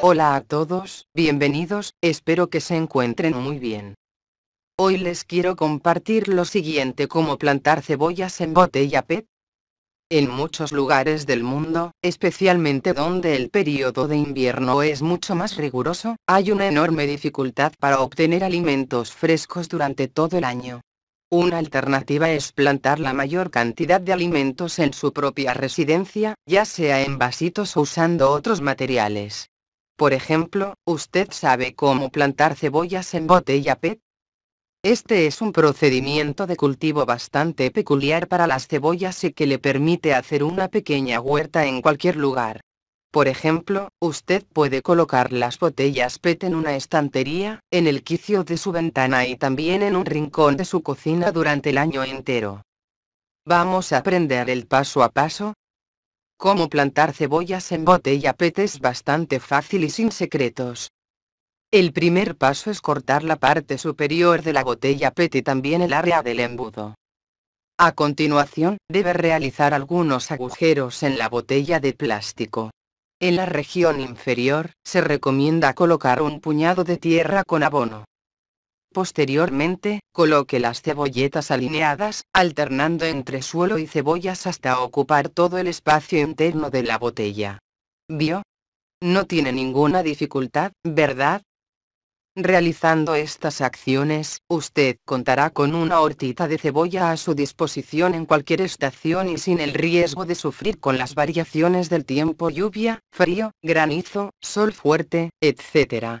Hola a todos, bienvenidos, espero que se encuentren muy bien. Hoy les quiero compartir lo siguiente como plantar cebollas en botella PET. En muchos lugares del mundo, especialmente donde el periodo de invierno es mucho más riguroso, hay una enorme dificultad para obtener alimentos frescos durante todo el año. Una alternativa es plantar la mayor cantidad de alimentos en su propia residencia, ya sea en vasitos o usando otros materiales. Por ejemplo, ¿usted sabe cómo plantar cebollas en botella PET? Este es un procedimiento de cultivo bastante peculiar para las cebollas y que le permite hacer una pequeña huerta en cualquier lugar. Por ejemplo, usted puede colocar las botellas PET en una estantería, en el quicio de su ventana y también en un rincón de su cocina durante el año entero. Vamos a aprender el paso a paso, Cómo plantar cebollas en botella PET es bastante fácil y sin secretos. El primer paso es cortar la parte superior de la botella PET y también el área del embudo. A continuación, debe realizar algunos agujeros en la botella de plástico. En la región inferior, se recomienda colocar un puñado de tierra con abono. Posteriormente, coloque las cebolletas alineadas, alternando entre suelo y cebollas hasta ocupar todo el espacio interno de la botella. ¿Vio? No tiene ninguna dificultad, ¿verdad? Realizando estas acciones, usted contará con una hortita de cebolla a su disposición en cualquier estación y sin el riesgo de sufrir con las variaciones del tiempo lluvia, frío, granizo, sol fuerte, etc.